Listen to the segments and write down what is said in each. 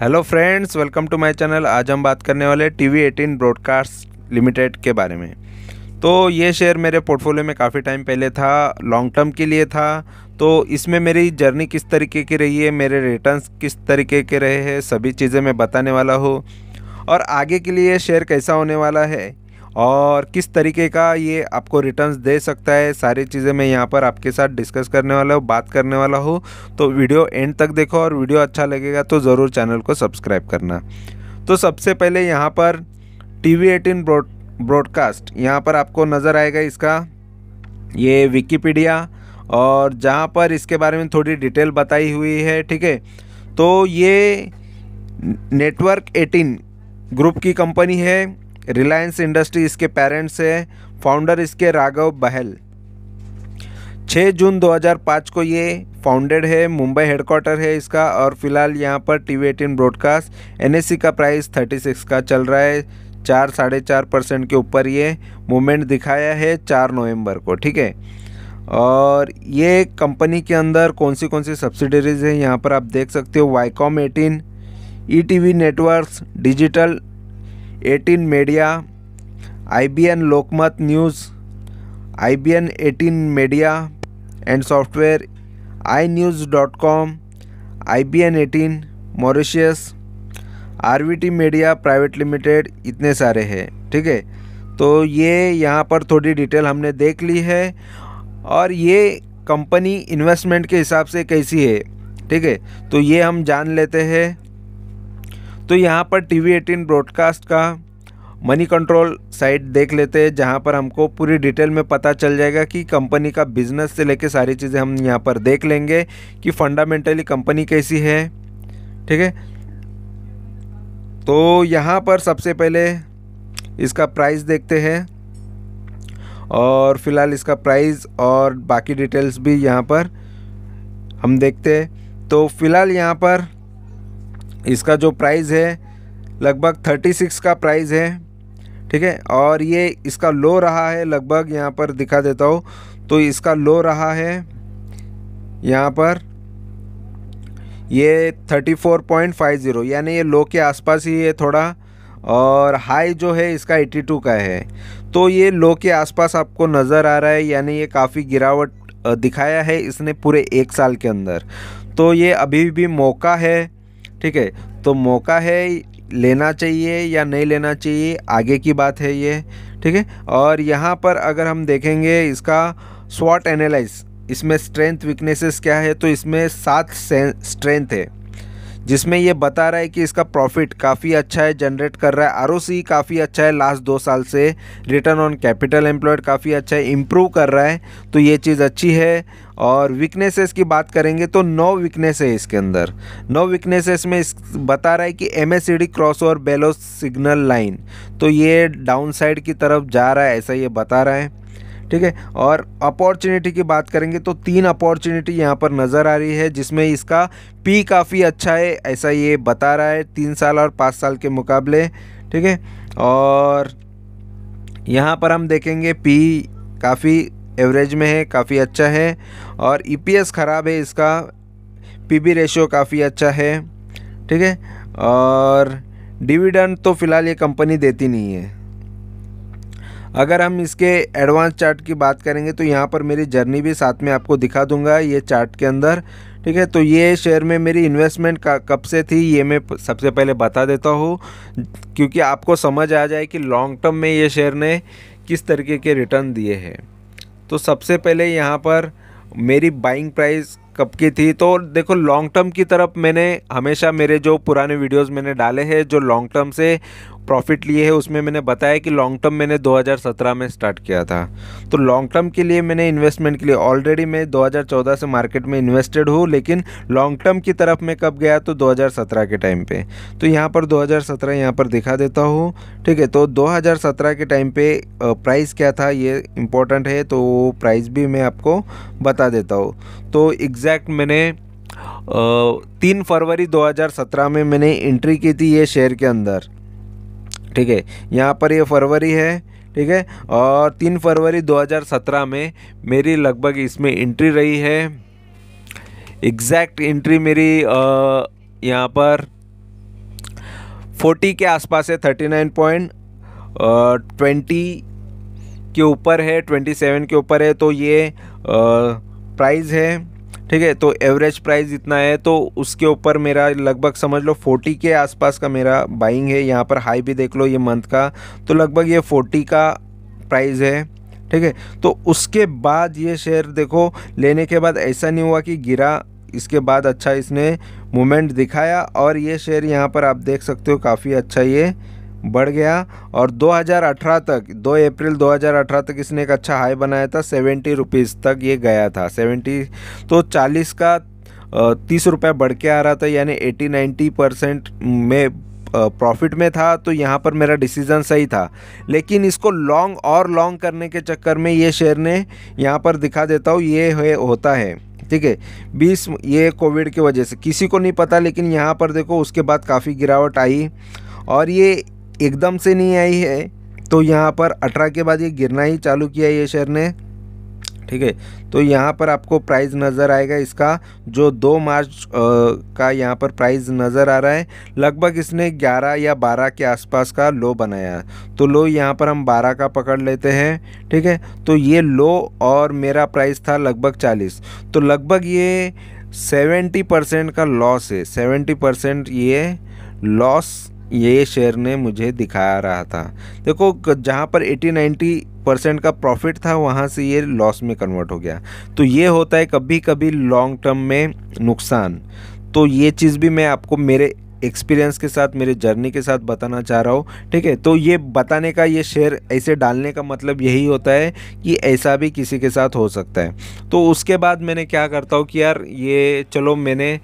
hello friends welcome to my channel आज हम बात करने वाले T V eighteen broadcast limited के बारे में तो ये शेयर मेरे पोर्टफोलियो में काफ़ी टाइम पहले था लॉन्ग टर्म के लिए था तो इसमें मेरी जर्नी किस तरीके की रही है मेरे रिटर्न्स किस तरीके के रहे हैं सभी चीज़ें मैं बताने वाला हूँ और आगे के लिए शेयर कैसा होने वाला है और किस तरीके का ये आपको रिटर्न्स दे सकता है सारी चीज़ें मैं यहाँ पर आपके साथ डिस्कस करने वाला हूँ बात करने वाला हूँ तो वीडियो एंड तक देखो और वीडियो अच्छा लगेगा तो ज़रूर चैनल को सब्सक्राइब करना तो सबसे पहले यहाँ पर टी वी एटीन ब्रॉडकास्ट यहाँ पर आपको नज़र आएगा इसका ये विकीपीडिया और जहाँ पर इसके बारे में थोड़ी डिटेल बताई हुई है ठीक है तो ये नेटवर्क 18 ग्रुप की कंपनी है रिलायंस इंडस्ट्री इसके पेरेंट्स है फाउंडर इसके राघव बहल 6 जून 2005 को ये फाउंडेड है मुंबई हेडक्वार्टर है इसका और फिलहाल यहाँ पर टी वी एटीन ब्रॉडकास्ट एन का प्राइस 36 का चल रहा है चार साढ़े चार परसेंट के ऊपर ये मूवमेंट दिखाया है चार नवंबर को ठीक है और ये कंपनी के अंदर कौन सी कौन सी सब्सिडरीज है यहाँ पर आप देख सकते हो Viacom eighteen E T V networks digital eighteen media IBN Lokmat news IBN eighteen media and software I news dot com I B N eighteen Mauritius R V T media private limited इतने सारे हैं ठीक है तो ये यहाँ पर थोड़ी डिटेल हमने देख ली है और ये कंपनी इन्वेस्टमेंट के हिसाब से कैसी है ठीक है तो ये हम जान लेते हैं तो यहाँ पर टी वी एटीन ब्रॉडकास्ट का मनी कंट्रोल साइट देख लेते हैं जहाँ पर हमको पूरी डिटेल में पता चल जाएगा कि कंपनी का बिजनेस से लेके सारी चीज़ें हम यहाँ पर देख लेंगे कि फंडामेंटली कंपनी कैसी है ठीक है तो यहाँ पर सबसे पहले इसका प्राइस देखते हैं और फिलहाल इसका प्राइस और बाकी डिटेल्स भी यहाँ पर हम देखते हैं तो फिलहाल यहाँ पर इसका जो प्राइस है लगभग थर्टी सिक्स का प्राइस है ठीक है और ये इसका लो रहा है लगभग यहाँ पर दिखा देता हूँ तो इसका लो रहा है यहाँ पर ये thirty four point five zero यानी ये लो के आसपास ही है थोड़ा और हाई जो है इसका एट्टी टू का है तो ये लो के आसपास आपको नज़र आ रहा है यानी ये काफ़ी गिरावट दिखाया है इसने पूरे एक साल के अंदर तो ये अभी भी मौका है ठीक है तो मौका है लेना चाहिए या नहीं लेना चाहिए आगे की बात है ये ठीक है और यहाँ पर अगर हम देखेंगे इसका स्वॉट एनालाइज इसमें स्ट्रेंथ वीकनेसेस क्या है तो इसमें सात स्ट्रेंथ है जिसमें ये बता रहा है कि इसका प्रॉफिट काफ़ी अच्छा है जनरेट कर रहा है आर काफ़ी अच्छा है लास्ट दो साल से रिटर्न ऑन कैपिटल एम्प्लॉयड काफ़ी अच्छा है इम्प्रूव कर रहा है तो ये चीज़ अच्छी है और वीकनेसेस की बात करेंगे तो नौ वीकनेस है इसके अंदर नौ वीकनेसेस में इस बता रहा है कि M S C D cross over below signal line तो ये डाउन साइड की तरफ जा रहा है ऐसा ये बता रहा है ठीक है और अपॉर्चुनिटी की बात करेंगे तो तीन अपॉर्चुनिटी यहाँ पर नज़र आ रही है जिसमें इसका पी काफ़ी अच्छा है ऐसा ये बता रहा है तीन साल और पाँच साल के मुकाबले ठीक है और यहाँ पर हम देखेंगे पी काफ़ी एवरेज में है काफ़ी अच्छा है और ईपीएस e ख़राब है इसका पीबी रेशियो काफ़ी अच्छा है ठीक है और डिविडेंड तो फ़िलहाल ये कंपनी देती नहीं है अगर हम इसके एडवांस चार्ट की बात करेंगे तो यहाँ पर मेरी जर्नी भी साथ में आपको दिखा दूंगा ये चार्ट के अंदर ठीक है तो ये शेयर में मेरी इन्वेस्टमेंट का कब से थी ये मैं सबसे पहले बता देता हूँ क्योंकि आपको समझ आ जाए कि लॉन्ग टर्म में ये शेयर ने किस तरीके के रिटर्न दिए हैं तो सबसे पहले यहाँ पर मेरी बाइंग प्राइस कब की थी तो देखो लॉन्ग टर्म की तरफ मैंने हमेशा मेरे जो पुराने वीडियोस मैंने डाले हैं जो लॉन्ग टर्म से प्रॉफिट लिए है उसमें मैंने बताया कि लॉन्ग टर्म मैंने 2017 में स्टार्ट किया था तो लॉन्ग टर्म के लिए मैंने इन्वेस्टमेंट के लिए ऑलरेडी मैं 2014 से मार्केट में इन्वेस्टेड हूँ लेकिन लॉन्ग टर्म की तरफ मैं कब गया तो 2017 के टाइम पे तो यहाँ पर 2017 यहाँ पर दिखा देता हूँ ठीक है तो 2017 के टाइम पे प्राइस क्या था ये इम्पोर्टेंट है तो प्राइस भी मैं आपको बता देता हूँ तो एग्जैक्ट मैंने तीन फरवरी 2017 में मैंने एंट्री की थी ये शेयर के अंदर ठीक है यहाँ पर ये फरवरी है ठीक है और तीन फरवरी 2017 में मेरी लगभग इसमें एंट्री रही है एग्जैक्ट एंट्री मेरी यहाँ पर 40 के आसपास है 39 पॉइंट ट्वेंटी के ऊपर है 27 के ऊपर है तो ये प्राइस है ठीक है तो एवरेज प्राइस इतना है तो उसके ऊपर मेरा लगभग समझ लो 40 के आसपास का मेरा बाइंग है यहाँ पर हाई भी देख लो ये मंथ का तो लगभग ये 40 का प्राइस है ठीक है तो उसके बाद ये शेयर देखो लेने के बाद ऐसा नहीं हुआ कि गिरा इसके बाद अच्छा इसने मूवमेंट दिखाया और ये शेयर यहाँ पर आप देख सकते हो काफ़ी अच्छा ये बढ़ गया और 2018 तक 2 अप्रैल 2018 तक इसने एक अच्छा हाई बनाया था सेवेंटी रुपीज़ तक ये गया था सेवेंटी तो चालीस का तीस रुपये बढ़ के आ रहा था यानी एटी नाइन्टी परसेंट में प्रॉफिट में था तो यहाँ पर मेरा डिसीज़न सही था लेकिन इसको लॉन्ग और लॉन्ग करने के चक्कर में ये शेयर ने यहाँ पर दिखा देता हूँ ये होता है ठीक है बीस ये कोविड की वजह से किसी को नहीं पता लेकिन यहाँ पर देखो उसके बाद काफ़ी गिरावट आई और ये एकदम से नहीं आई है तो यहाँ पर अठारह के बाद ये गिरना ही चालू किया ये शेयर ने ठीक है तो यहाँ पर आपको प्राइस नज़र आएगा इसका जो दो मार्च आ, का यहाँ पर प्राइस नज़र आ रहा है लगभग इसने 11 या 12 के आसपास का लो बनाया तो लो यहाँ पर हम 12 का पकड़ लेते हैं ठीक है तो ये लो और मेरा प्राइस था लगभग 40 तो लगभग ये 70 परसेंट का लॉस है 70 परसेंट ये लॉस ये शेयर ने मुझे दिखाया रहा था देखो जहाँ पर 80-90 परसेंट का प्रॉफिट था वहाँ से ये लॉस में कन्वर्ट हो गया तो ये होता है कभी कभी लॉन्ग टर्म में नुकसान तो ये चीज़ भी मैं आपको मेरे एक्सपीरियंस के साथ मेरे जर्नी के साथ बताना चाह रहा हूँ ठीक है तो ये बताने का ये शेयर ऐसे डालने का मतलब यही होता है कि ऐसा भी किसी के साथ हो सकता है तो उसके बाद मैंने क्या करता हूँ कि यार ये चलो मैंने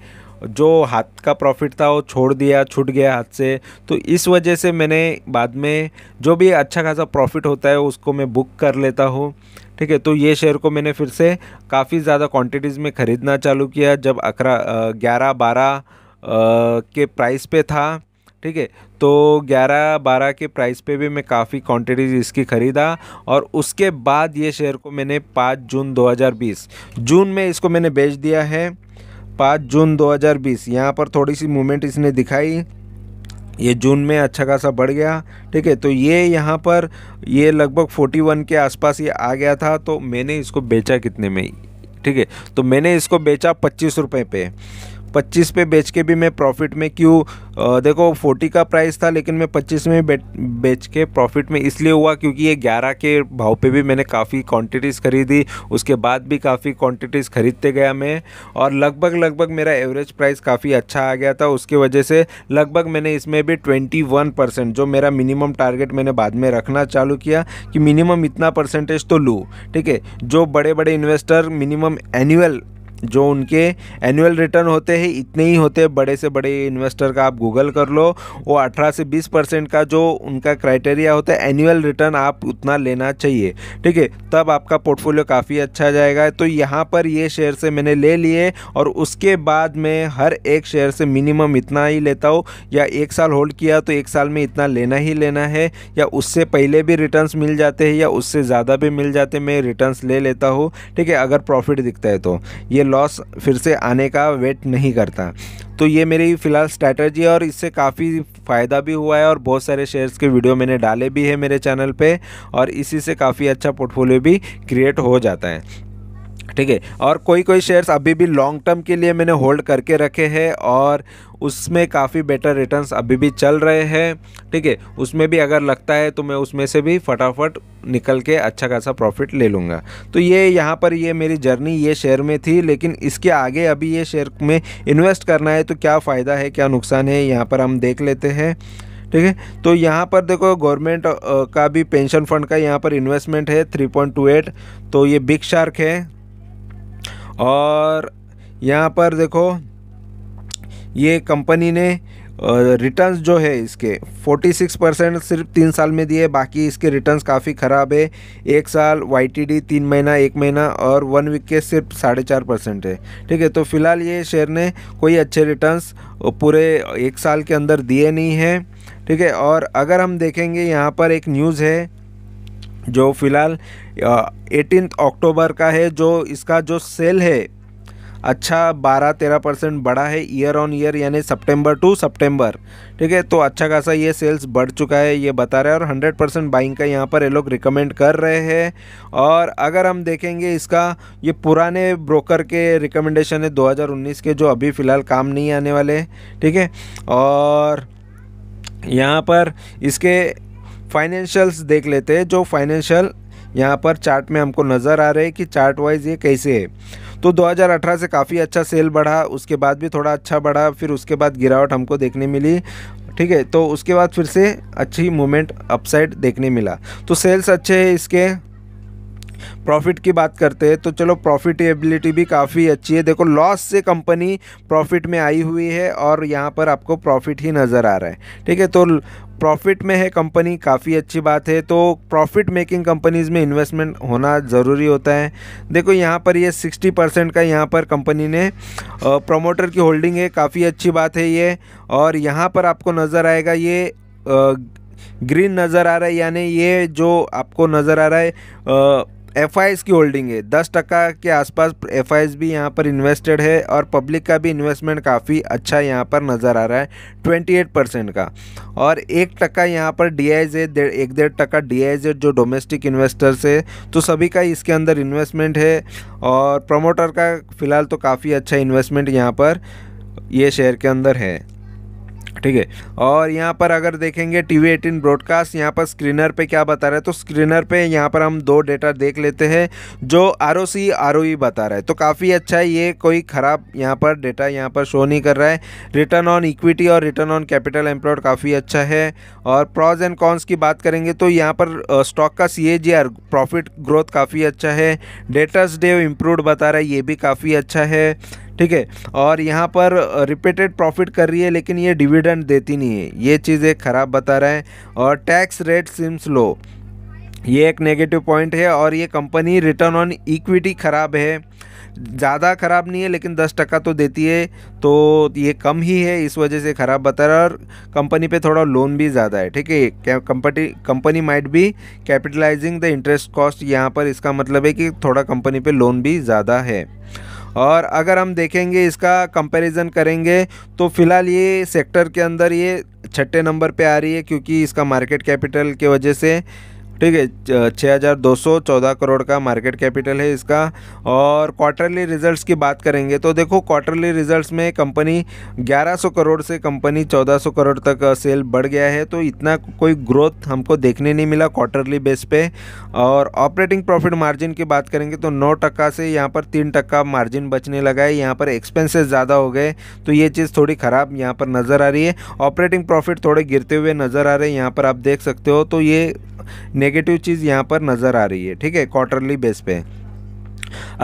जो हाथ का प्रॉफिट था वो छोड़ दिया छूट गया हाथ से तो इस वजह से मैंने बाद में जो भी अच्छा खासा प्रॉफिट होता है उसको मैं बुक कर लेता हूँ ठीक है तो ये शेयर को मैंने फिर से काफ़ी ज़्यादा क्वांटिटीज़ में ख़रीदना चालू किया जब अखरा ग्यारह बारह के प्राइस पे था ठीक है तो 11 12 के प्राइस पे भी मैं काफ़ी क्वांटिटीज़ इसकी ख़रीदा और उसके बाद ये शेयर को मैंने 5 जून 2020 जून में इसको मैंने बेच दिया है पाँच जून 2020 यहाँ पर थोड़ी सी मूवमेंट इसने दिखाई ये जून में अच्छा खासा बढ़ गया ठीक है तो ये यहाँ पर ये लगभग 41 के आसपास ये आ गया था तो मैंने इसको बेचा कितने में ठीक है तो मैंने इसको बेचा पच्चीस रुपये पे पच्चीस पे बेच के भी मैं प्रॉफिट में क्यों देखो फोर्टी का प्राइस था लेकिन मैं पच्चीस में बे, बेच के प्रॉफिट में इसलिए हुआ क्योंकि ये ग्यारह के भाव पे भी मैंने काफ़ी क्वांटिटीज़ खरीदी उसके बाद भी काफ़ी क्वांटिटीज़ खरीदते गया मैं और लगभग लगभग मेरा एवरेज प्राइस काफ़ी अच्छा आ गया था उसकी वजह से लगभग मैंने इसमें भी ट्वेंटी वन परसेंट जो मेरा मिनिमम टारगेट मैंने बाद में रखना चालू किया कि मिनिमम इतना परसेंटेज तो लूँ ठीक है जो बड़े बड़े इन्वेस्टर मिनिमम एनुअल जो उनके एनुअल रिटर्न होते हैं इतने ही होते हैं बड़े से बड़े इन्वेस्टर का आप गूगल कर लो वो 18 से 20 परसेंट का जो उनका क्राइटेरिया होता है एनुअल रिटर्न आप उतना लेना चाहिए ठीक है तब आपका पोर्टफोलियो काफ़ी अच्छा जाएगा तो यहाँ पर ये शेयर से मैंने ले लिए और उसके बाद मैं हर एक शेयर से मिनिमम इतना ही लेता हूँ या एक साल होल्ड किया तो एक साल में इतना लेना ही लेना है या उससे पहले भी रिटर्न मिल जाते हैं या उससे ज़्यादा भी मिल जाते मैं रिटर्न ले लेता हूँ ठीक है अगर प्रॉफिट दिखता है तो ये लॉस फिर से आने का वेट नहीं करता तो ये मेरी फ़िलहाल स्ट्रैटर्जी है और इससे काफ़ी फ़ायदा भी हुआ है और बहुत सारे शेयर्स के वीडियो मैंने डाले भी है मेरे चैनल पे और इसी से काफ़ी अच्छा पोर्टफोलियो भी क्रिएट हो जाता है ठीक है और कोई कोई शेयर्स अभी भी लॉन्ग टर्म के लिए मैंने होल्ड करके रखे हैं और उसमें काफ़ी बेटर रिटर्न्स अभी भी चल रहे हैं ठीक है उसमें भी अगर लगता है तो मैं उसमें से भी फटाफट निकल के अच्छा खासा प्रॉफिट ले लूँगा तो ये यहाँ पर ये मेरी जर्नी ये शेयर में थी लेकिन इसके आगे अभी ये शेयर में इन्वेस्ट करना है तो क्या फ़ायदा है क्या नुकसान है यहाँ पर हम देख लेते हैं ठीक है तो यहाँ पर देखो गवर्नमेंट का भी पेंशन फंड का यहाँ पर इन्वेस्टमेंट है 3.28 तो ये बिग शार्क है और यहाँ पर देखो ये कंपनी ने रिटर्न्स जो है इसके 46 परसेंट सिर्फ तीन साल में दिए बाकी इसके रिटर्न्स काफ़ी ख़राब है एक साल वाई टी डी तीन महीना एक महीना और वन वीक के सिर्फ साढ़े चार परसेंट है ठीक है तो फिलहाल ये शेयर ने कोई अच्छे रिटर्न्स पूरे एक साल के अंदर दिए नहीं हैं ठीक है और अगर हम देखेंगे यहाँ पर एक न्यूज़ है जो फ़िलहाल एटीन अक्टूबर का है जो इसका जो सेल है अच्छा बारह तेरह परसेंट बढ़ा है ईयर ऑन ईयर यानी सितंबर टू सितंबर ठीक है तो अच्छा खासा ये सेल्स बढ़ चुका है ये बता रहे हैं और हंड्रेड परसेंट बाइंग का यहाँ पर ये लोग रिकमेंड कर रहे हैं और अगर हम देखेंगे इसका ये पुराने ब्रोकर के रिकमेंडेशन है 2019 के जो अभी फ़िलहाल काम नहीं आने वाले ठीक है और यहाँ पर इसके फाइनेंशियल्स देख लेते हैं जो फाइनेंशियल यहाँ पर चार्ट में हमको नज़र आ रहे हैं कि चार्ट वाइज ये कैसे है तो 2018 से काफ़ी अच्छा सेल बढ़ा उसके बाद भी थोड़ा अच्छा बढ़ा फिर उसके बाद गिरावट हमको देखने मिली ठीक है तो उसके बाद फिर से अच्छी मूवमेंट अपसाइड देखने मिला तो सेल्स अच्छे हैं इसके प्रॉफिट की बात करते हैं तो चलो प्रॉफिटेबिलिटी भी काफ़ी अच्छी है देखो लॉस से कंपनी प्रॉफिट में आई हुई है और यहाँ पर आपको प्रॉफिट ही नज़र आ रहा है ठीक है तो प्रॉफिट में है कंपनी काफ़ी अच्छी बात है तो प्रॉफिट मेकिंग कंपनीज़ में इन्वेस्टमेंट होना ज़रूरी होता है देखो यहाँ पर ये 60 परसेंट का यहाँ पर कंपनी ने प्रमोटर की होल्डिंग है काफ़ी अच्छी बात है ये और यहाँ पर आपको नज़र आएगा ये ग्रीन नज़र आ रहा है यानी ये जो आपको नज़र आ रहा है एफ की होल्डिंग है दस टका के आसपास एफ भी यहाँ पर इन्वेस्टेड है और पब्लिक का भी इन्वेस्टमेंट काफ़ी अच्छा यहाँ पर नज़र आ रहा है ट्वेंटी एट परसेंट का और एक टका यहाँ पर डी आई एक डेढ़ टका डी आई जो डोमेस्टिक इन्वेस्टर्स है तो सभी का इसके अंदर इन्वेस्टमेंट है और प्रमोटर का फ़िलहाल तो काफ़ी अच्छा इन्वेस्टमेंट यहाँ पर ये शेयर के अंदर है ठीक है और यहाँ पर अगर देखेंगे टी वी एटीन ब्रॉडकास्ट यहाँ पर स्क्रीनर पे क्या बता रहा है तो स्क्रीनर पे यहाँ पर हम दो डेटा देख लेते हैं जो R O C R O ई बता रहा है तो काफ़ी अच्छा है ये कोई ख़राब यहाँ पर डेटा यहाँ पर शो नहीं कर रहा है रिटर्न ऑन इक्विटी और रिटर्न ऑन कैपिटल एम्प्लॉयड काफ़ी अच्छा है और प्रॉज एंड कॉन्स की बात करेंगे तो यहाँ पर स्टॉक का C A G R profit growth काफ़ी अच्छा है डेटर्स डे इम्प्रूव बता रहा है ये भी काफ़ी अच्छा है ठीक है और यहाँ पर रिपीटेड प्रॉफिट कर रही है लेकिन ये डिविडेंड देती नहीं है ये चीज़ें ख़राब बता रहा है और टैक्स रेट सिम्स लो ये एक नेगेटिव पॉइंट है और ये कंपनी रिटर्न ऑन इक्विटी ख़राब है ज़्यादा ख़राब नहीं है लेकिन दस टका तो देती है तो ये कम ही है इस वजह से ख़राब बता रहा है और कंपनी पे थोड़ा लोन भी ज़्यादा है ठीक है कंपनी कंपनी माइट भी कैपिटलाइजिंग द इंटरेस्ट कॉस्ट यहाँ पर इसका मतलब है कि थोड़ा कंपनी पे लोन भी ज़्यादा है और अगर हम देखेंगे इसका कंपैरिजन करेंगे तो फ़िलहाल ये सेक्टर के अंदर ये छठे नंबर पे आ रही है क्योंकि इसका मार्केट कैपिटल के वजह से ठीक है छः हज़ार दो सौ चौदह करोड़ का मार्केट कैपिटल है इसका और क्वार्टरली रिजल्ट्स की बात करेंगे तो देखो क्वार्टरली रिजल्ट्स में कंपनी ग्यारह सौ करोड़ से कंपनी चौदह सौ करोड़ तक सेल बढ़ गया है तो इतना कोई ग्रोथ हमको देखने नहीं मिला क्वार्टरली बेस पे और ऑपरेटिंग प्रॉफिट मार्जिन की बात करेंगे तो नौ टक्का से यहाँ पर तीन टक्का मार्जिन बचने लगा है यहाँ पर एक्सपेंसेस ज़्यादा हो गए तो ये चीज़ थोड़ी ख़राब यहाँ पर नज़र आ रही है ऑपरेटिंग प्रॉफिट थोड़े गिरते हुए नज़र आ रहे हैं यहाँ पर आप देख सकते हो तो ये नेग नेगेटिव चीज़ यहाँ पर नज़र आ रही है ठीक है क्वार्टरली बेस पे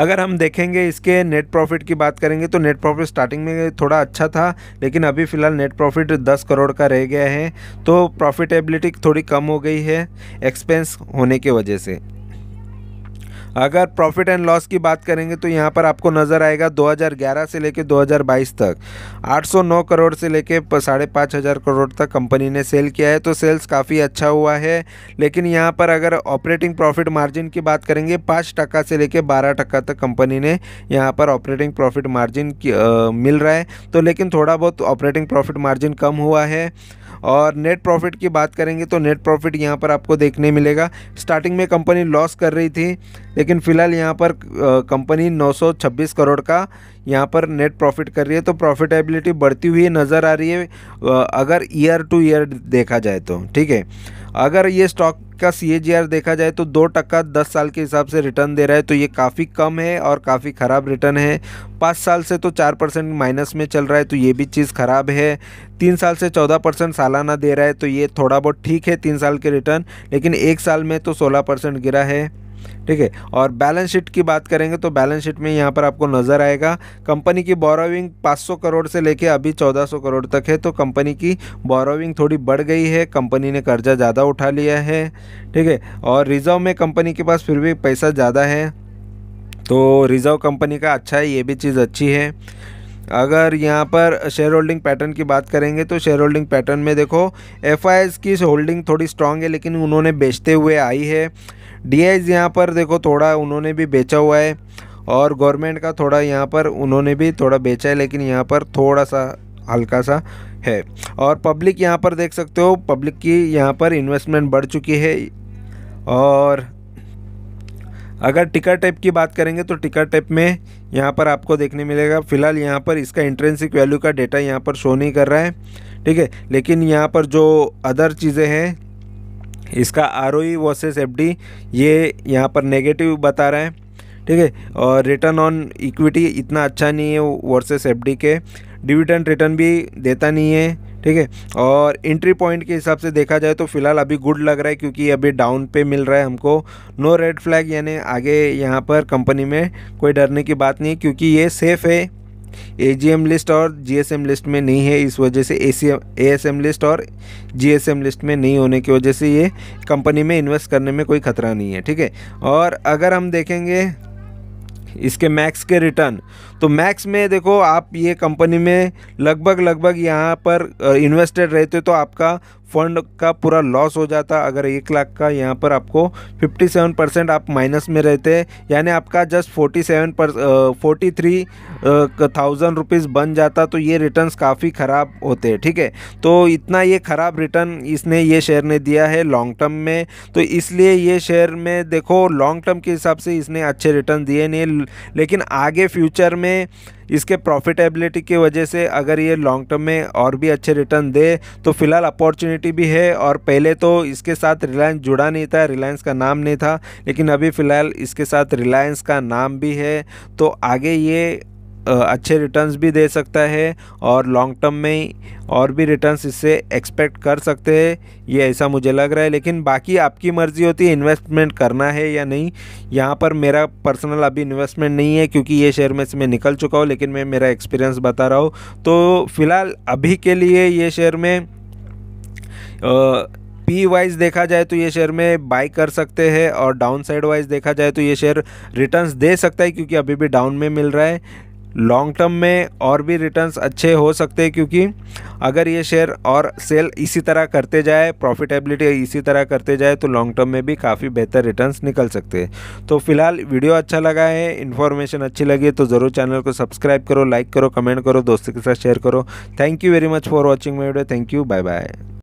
अगर हम देखेंगे इसके नेट प्रॉफिट की बात करेंगे तो नेट प्रॉफिट स्टार्टिंग में थोड़ा अच्छा था लेकिन अभी फ़िलहाल नेट प्रॉफिट 10 करोड़ का रह गया है तो प्रॉफिटेबिलिटी थोड़ी कम हो गई है एक्सपेंस होने की वजह से अगर प्रॉफिट एंड लॉस की बात करेंगे तो यहाँ पर आपको नज़र आएगा 2011 से लेकर 2022 तक 809 करोड़ से लेकर साढ़े पाँच हज़ार करोड़ तक कंपनी ने सेल किया है तो सेल्स काफ़ी अच्छा हुआ है लेकिन यहाँ पर अगर ऑपरेटिंग प्रॉफिट मार्जिन की बात करेंगे पाँच टका से लेकर बारह टका तक कंपनी ने यहाँ पर ऑपरेटिंग प्रॉफिट मार्जिन मिल रहा है तो लेकिन थोड़ा बहुत ऑपरेटिंग प्रॉफिट मार्जिन कम हुआ है और नेट प्रॉफिट की बात करेंगे तो नेट प्रॉफिट यहाँ पर आपको देखने मिलेगा स्टार्टिंग में कंपनी लॉस कर रही थी लेकिन फ़िलहाल यहाँ पर कंपनी 926 करोड़ का यहाँ पर नेट प्रॉफिट कर रही है तो प्रॉफिटेबिलिटी बढ़ती हुई नज़र आ रही है अगर ईयर टू ईयर देखा जाए तो ठीक है अगर ये स्टॉक का सी देखा जाए तो दो टक्का दस साल के हिसाब से रिटर्न दे रहा है तो ये काफ़ी कम है और काफ़ी ख़राब रिटर्न है पाँच साल से तो चार परसेंट माइनस में चल रहा है तो ये भी चीज़ ख़राब है तीन साल से चौदह परसेंट सालाना दे रहा है तो ये थोड़ा बहुत ठीक है तीन साल के रिटर्न लेकिन एक साल में तो सोलह परसेंट गिरा है ठीक है और बैलेंस शीट की बात करेंगे तो बैलेंस शीट में यहाँ पर आपको नज़र आएगा कंपनी की बोरोविंग 500 करोड़ से लेके अभी 1400 करोड़ तक है तो कंपनी की बोरोविंग थोड़ी बढ़ गई है कंपनी ने कर्जा ज़्यादा उठा लिया है ठीक है और रिजर्व में कंपनी के पास फिर भी पैसा ज़्यादा है तो रिजर्व कंपनी का अच्छा है ये भी चीज़ अच्छी है अगर यहाँ पर शेयर होल्डिंग पैटर्न की बात करेंगे तो शेयर होल्डिंग पैटर्न में देखो एफ की होल्डिंग थोड़ी स्ट्रांग है लेकिन उन्होंने बेचते हुए आई है डी यहाँ पर देखो थोड़ा उन्होंने भी बेचा हुआ है और गवर्नमेंट का थोड़ा यहाँ पर उन्होंने भी थोड़ा बेचा है लेकिन यहाँ पर थोड़ा सा हल्का सा है और पब्लिक यहाँ पर देख सकते हो पब्लिक की यहाँ पर इन्वेस्टमेंट बढ़ चुकी है और अगर टिकर टाइप की बात करेंगे तो टिकर टाइप में यहाँ पर आपको देखने मिलेगा फिलहाल यहाँ पर इसका इंट्रेंसिक वैल्यू का डेटा यहाँ पर शो नहीं कर रहा है ठीक है लेकिन यहाँ पर जो अदर चीज़ें हैं इसका R O versus F D ये यहाँ पर नेगेटिव बता रहा है ठीक है और रिटर्न ऑन इक्विटी इतना अच्छा नहीं है वर्सेस एफ डी के डिविडेंड रिटर्न भी देता नहीं है ठीक है और एंट्री पॉइंट के हिसाब से देखा जाए तो फिलहाल अभी गुड लग रहा है क्योंकि अभी डाउन पे मिल रहा है हमको नो रेड फ्लैग यानी आगे यहाँ पर कंपनी में कोई डरने की बात नहीं क्योंकि ये सेफ़ है एजीएम लिस्ट और जीएसएम लिस्ट में नहीं है इस वजह से एएसएम लिस्ट और जीएसएम लिस्ट में नहीं होने की वजह से ये कंपनी में इन्वेस्ट करने में कोई ख़तरा नहीं है ठीक है और अगर हम देखेंगे इसके मैक्स के रिटर्न तो मैक्स में देखो आप ये कंपनी में लगभग लगभग यहाँ पर इन्वेस्टेड रहते तो आपका फंड का पूरा लॉस हो जाता अगर एक लाख का यहाँ पर आपको 57 परसेंट आप माइनस में रहते यानी आपका जस्ट 47 पर फोर्टी थ्री थाउजेंड रुपीज़ बन जाता तो ये रिटर्न्स काफ़ी ख़राब होते हैं ठीक है तो इतना ये ख़राब रिटर्न इसने ये शेयर ने दिया है लॉन्ग टर्म में तो इसलिए ये शेयर में देखो लॉन्ग टर्म के हिसाब से इसने अच्छे रिटर्न दिए नहीं लेकिन आगे फ्यूचर में में इसके प्रॉफिटेबिलिटी की वजह से अगर ये लॉन्ग टर्म में और भी अच्छे रिटर्न दे तो फिलहाल अपॉर्चुनिटी भी है और पहले तो इसके साथ रिलायंस जुड़ा नहीं था रिलायंस का नाम नहीं था लेकिन अभी फ़िलहाल इसके साथ रिलायंस का नाम भी है तो आगे ये अच्छे रिटर्न्स भी दे सकता है और लॉन्ग टर्म में और भी रिटर्न्स इससे एक्सपेक्ट कर सकते हैं ये ऐसा मुझे लग रहा है लेकिन बाकी आपकी मर्ज़ी होती है इन्वेस्टमेंट करना है या नहीं यहाँ पर मेरा पर्सनल अभी इन्वेस्टमेंट नहीं है क्योंकि ये शेयर में से मैं निकल चुका हूँ लेकिन मैं मेरा एक्सपीरियंस बता रहा हूँ तो फ़िलहाल अभी के लिए ये शेयर में आ, पी वाइज देखा जाए तो ये शेयर में बाय कर सकते हैं और डाउन साइड वाइज देखा जाए तो ये शेयर रिटर्न्स दे सकता है क्योंकि अभी भी डाउन में मिल रहा है लॉन्ग टर्म में और भी रिटर्न्स अच्छे हो सकते हैं क्योंकि अगर ये शेयर और सेल इसी तरह करते जाए प्रॉफिटेबिलिटी इसी तरह करते जाए तो लॉन्ग टर्म में भी काफ़ी बेहतर रिटर्न्स निकल सकते हैं तो फिलहाल वीडियो अच्छा लगा है इन्फॉर्मेशन अच्छी लगी है तो ज़रूर चैनल को सब्सक्राइब करो लाइक करो कमेंट करो दोस्तों के साथ शेयर करो thank you very much for watching my video thank you bye bye